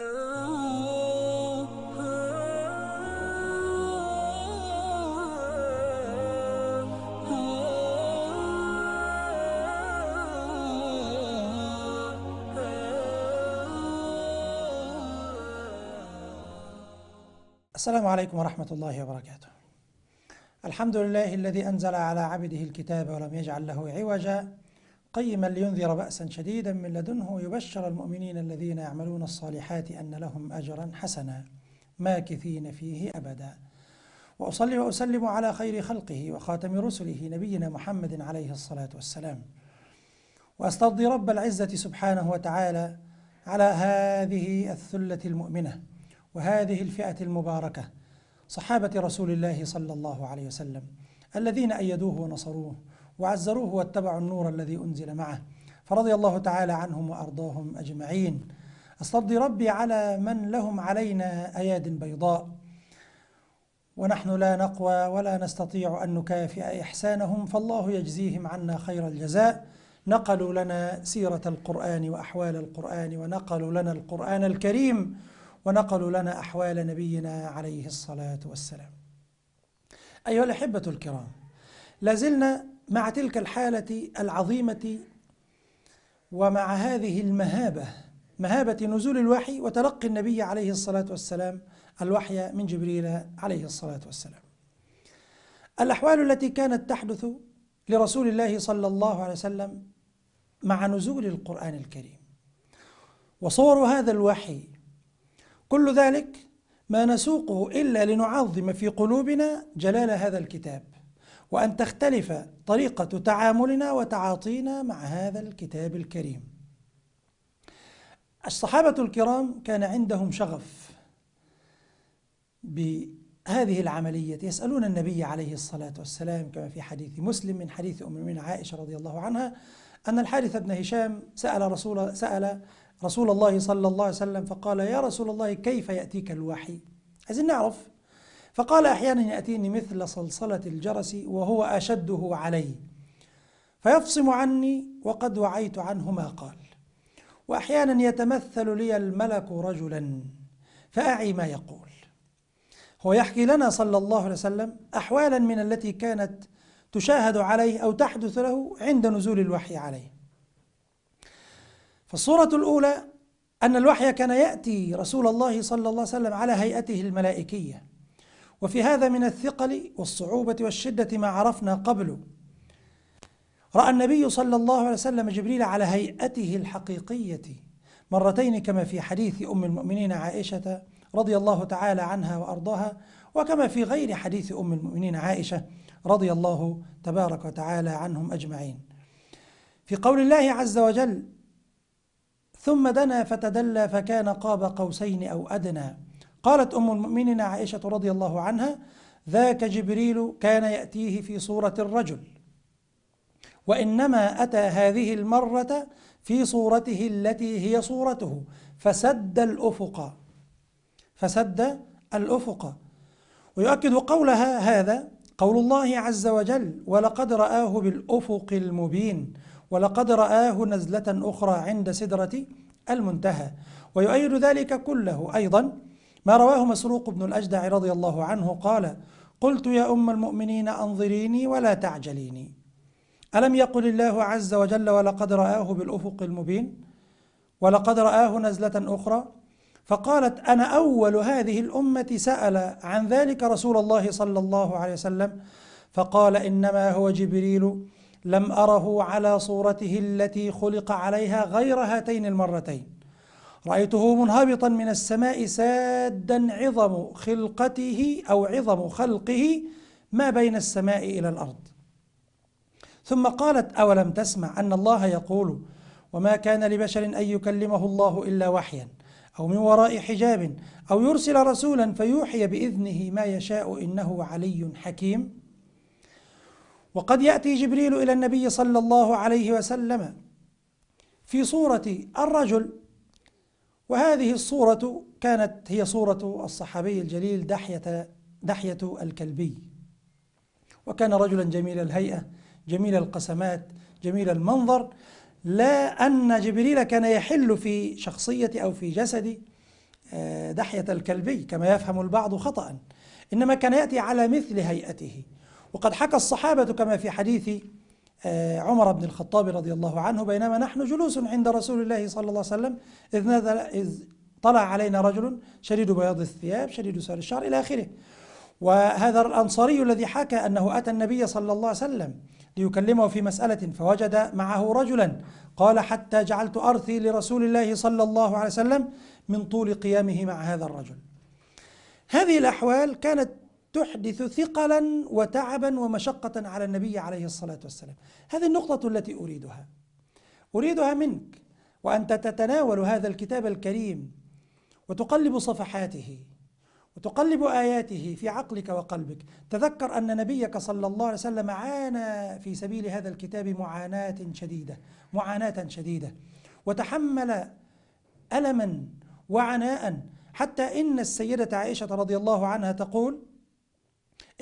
السلام عليكم ورحمة الله وبركاته. الحمد لله الذي أنزل على عبده الكتاب ولم يجعل له عوجا قيما لينذر بأسا شديدا من لدنه يبشر المؤمنين الذين يعملون الصالحات أن لهم أجرا حسنا ماكثين فيه أبدا وأصلي وأسلم على خير خلقه وخاتم رسله نبينا محمد عليه الصلاة والسلام وأسترضي رب العزة سبحانه وتعالى على هذه الثلة المؤمنة وهذه الفئة المباركة صحابة رسول الله صلى الله عليه وسلم الذين أيدوه ونصروه وعزروه واتبعوا النور الذي أنزل معه فرضي الله تعالى عنهم وأرضاهم أجمعين أسترضي ربي على من لهم علينا أياد بيضاء ونحن لا نقوى ولا نستطيع أن نكافئ إحسانهم فالله يجزيهم عنا خير الجزاء نقلوا لنا سيرة القرآن وأحوال القرآن ونقلوا لنا القرآن الكريم ونقلوا لنا أحوال نبينا عليه الصلاة والسلام أيها الأحبة الكرام لازلنا مع تلك الحالة العظيمة ومع هذه المهابة مهابة نزول الوحي وتلقي النبي عليه الصلاة والسلام الوحي من جبريل عليه الصلاة والسلام الأحوال التي كانت تحدث لرسول الله صلى الله عليه وسلم مع نزول القرآن الكريم وصور هذا الوحي كل ذلك ما نسوقه إلا لنعظم في قلوبنا جلال هذا الكتاب وأن تختلف طريقة تعاملنا وتعاطينا مع هذا الكتاب الكريم الصحابة الكرام كان عندهم شغف بهذه العملية يسألون النبي عليه الصلاة والسلام كما في حديث مسلم من حديث أم المؤمنين عائشة رضي الله عنها أن الحارث بن هشام سأل رسول سأل رسول الله صلى الله عليه وسلم فقال يا رسول الله كيف يأتيك الوحي؟ عايزين نعرف فقال أحيانا يأتيني مثل صلصلة الجرس وهو أشده علي فيفصم عني وقد وعيت عنه ما قال وأحيانا يتمثل لي الملك رجلا فأعي ما يقول هو يحكي لنا صلى الله عليه وسلم أحوالا من التي كانت تشاهد عليه أو تحدث له عند نزول الوحي عليه فالصورة الأولى أن الوحي كان يأتي رسول الله صلى الله عليه وسلم على هيئته الملائكية وفي هذا من الثقل والصعوبة والشدة ما عرفنا قبل رأى النبي صلى الله عليه وسلم جبريل على هيئته الحقيقية مرتين كما في حديث أم المؤمنين عائشة رضي الله تعالى عنها وأرضاها وكما في غير حديث أم المؤمنين عائشة رضي الله تبارك وتعالى عنهم أجمعين في قول الله عز وجل ثم دنا فتدلى فكان قاب قوسين أو أدنى قالت أم المؤمنين عائشة رضي الله عنها ذاك جبريل كان يأتيه في صورة الرجل وإنما أتى هذه المرة في صورته التي هي صورته فسد الأفق فسد الأفق ويؤكد قولها هذا قول الله عز وجل ولقد رآه بالأفق المبين ولقد رآه نزلة أخرى عند سدرة المنتهى ويؤيد ذلك كله أيضا ما رواه مسروق بن الأجدع رضي الله عنه قال قلت يا أم المؤمنين أنظريني ولا تعجليني ألم يقل الله عز وجل ولقد رآه بالأفق المبين ولقد رآه نزلة أخرى فقالت أنا أول هذه الأمة سأل عن ذلك رسول الله صلى الله عليه وسلم فقال إنما هو جبريل لم أره على صورته التي خلق عليها غير هاتين المرتين رأيته منهبطا من السماء سادا عظم خلقته أو عظم خلقه ما بين السماء إلى الأرض ثم قالت أولم تسمع أن الله يقول وما كان لبشر أن يكلمه الله إلا وحيا أو من وراء حجاب أو يرسل رسولا فيوحي بإذنه ما يشاء إنه علي حكيم وقد يأتي جبريل إلى النبي صلى الله عليه وسلم في صورة الرجل وهذه الصورة كانت هي صورة الصحابي الجليل دحية دحية الكلبي وكان رجلا جميل الهيئة جميل القسمات جميل المنظر لا أن جبريل كان يحل في شخصية أو في جسد آه، دحية الكلبي كما يفهم البعض خطأ إنما كان يأتي على مثل هيئته وقد حكى الصحابة كما في حديث آه، عمر بن الخطاب رضي الله عنه بينما نحن جلوس عند رسول الله صلى الله عليه وسلم إذ, نزل إذ طلع علينا رجل شديد بياض الثياب شديد سار الشعر إلى آخره وهذا الأنصاري الذي حكى أنه أتى النبي صلى الله عليه وسلم ليكلمه في مسألة فوجد معه رجلا قال حتى جعلت أرثي لرسول الله صلى الله عليه وسلم من طول قيامه مع هذا الرجل هذه الأحوال كانت تحدث ثقلا وتعبا ومشقة على النبي عليه الصلاة والسلام هذه النقطة التي أريدها أريدها منك وأنت تتناول هذا الكتاب الكريم وتقلب صفحاته وتقلب آياته في عقلك وقلبك تذكر أن نبيك صلى الله عليه وسلم عانى في سبيل هذا الكتاب معاناة شديدة معاناة شديدة وتحمل ألما وعناء حتى إن السيدة عائشة رضي الله عنها تقول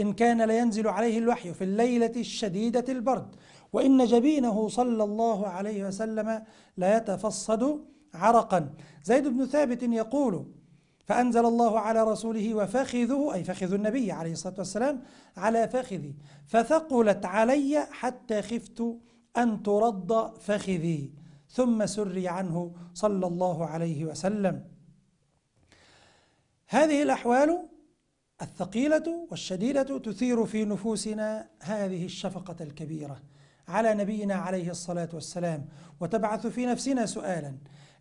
إن كان لينزل عليه الوحي في الليلة الشديدة البرد وإن جبينه صلى الله عليه وسلم ليتفصد عرقا زيد بن ثابت يقول فأنزل الله على رسوله وفخذه أي فخذ النبي عليه الصلاة والسلام على فخذي فثقلت علي حتى خفت أن ترد فخذي ثم سري عنه صلى الله عليه وسلم هذه الأحوال الثقيلة والشديدة تثير في نفوسنا هذه الشفقة الكبيرة على نبينا عليه الصلاة والسلام وتبعث في نفسنا سؤالا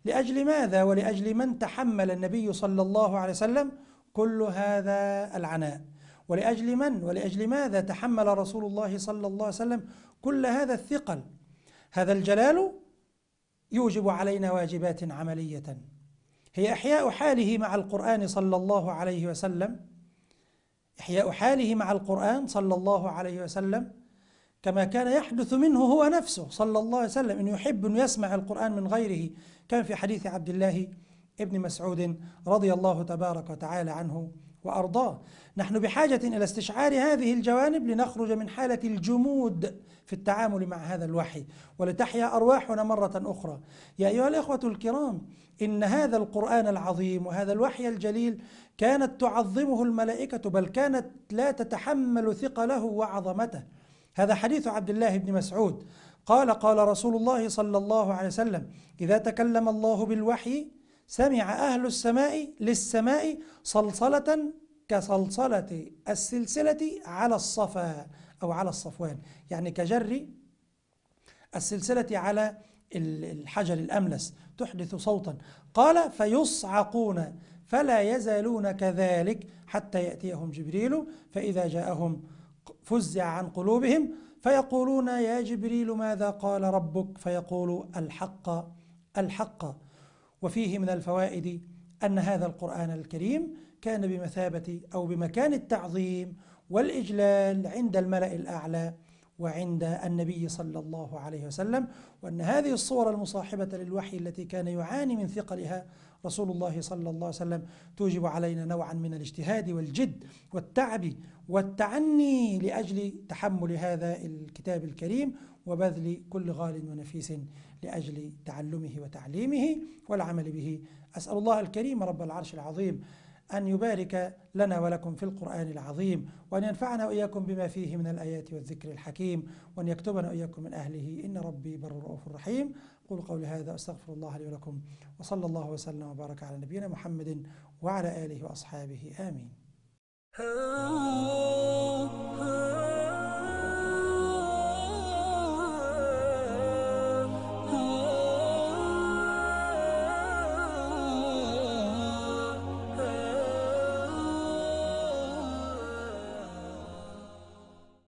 لأجل ماذا ولأجل من تحمل النبي صلى الله عليه وسلم كل هذا العناء ولأجل من ولأجل ماذا تحمل رسول الله صلى الله عليه وسلم كل هذا الثقل هذا الجلال يوجب علينا واجبات عملية هي إحياء حاله مع القرآن صلى الله عليه وسلم إحياء حاله مع القرآن صلى الله عليه وسلم كما كان يحدث منه هو نفسه صلى الله عليه وسلم أن يحب أن يسمع القرآن من غيره كان في حديث عبد الله ابن مسعود رضي الله تبارك وتعالى عنه وارضاه نحن بحاجه الى استشعار هذه الجوانب لنخرج من حاله الجمود في التعامل مع هذا الوحي ولتحيا ارواحنا مره اخرى يا ايها الاخوه الكرام ان هذا القران العظيم وهذا الوحي الجليل كانت تعظمه الملائكه بل كانت لا تتحمل ثقله وعظمته هذا حديث عبد الله بن مسعود قال قال رسول الله صلى الله عليه وسلم اذا تكلم الله بالوحي سمع أهل السماء للسماء صلصلة كصلصلة السلسلة على الصفا أو على الصفوان يعني كجر السلسلة على الحجر الأملس تحدث صوتا قال فيصعقون فلا يزالون كذلك حتى يأتيهم جبريل فإذا جاءهم فزع عن قلوبهم فيقولون يا جبريل ماذا قال ربك فيقول الحق الحق وفيه من الفوائد أن هذا القرآن الكريم كان بمثابة أو بمكان التعظيم والإجلال عند الملأ الأعلى وعند النبي صلى الله عليه وسلم وأن هذه الصور المصاحبة للوحي التي كان يعاني من ثقلها رسول الله صلى الله عليه وسلم توجب علينا نوعا من الاجتهاد والجد والتعب والتعني لأجل تحمل هذا الكتاب الكريم وبذل كل غال ونفيس لأجل تعلمه وتعليمه والعمل به أسأل الله الكريم رب العرش العظيم أن يبارك لنا ولكم في القرآن العظيم وأن ينفعنا وإياكم بما فيه من الآيات والذكر الحكيم وأن يكتبنا وإياكم من أهله إن ربي بر رؤوف رحيم قول قولي هذا أستغفر الله لي ولكم وصلى الله وسلم وبارك على نبينا محمد وعلى آله وأصحابه آمين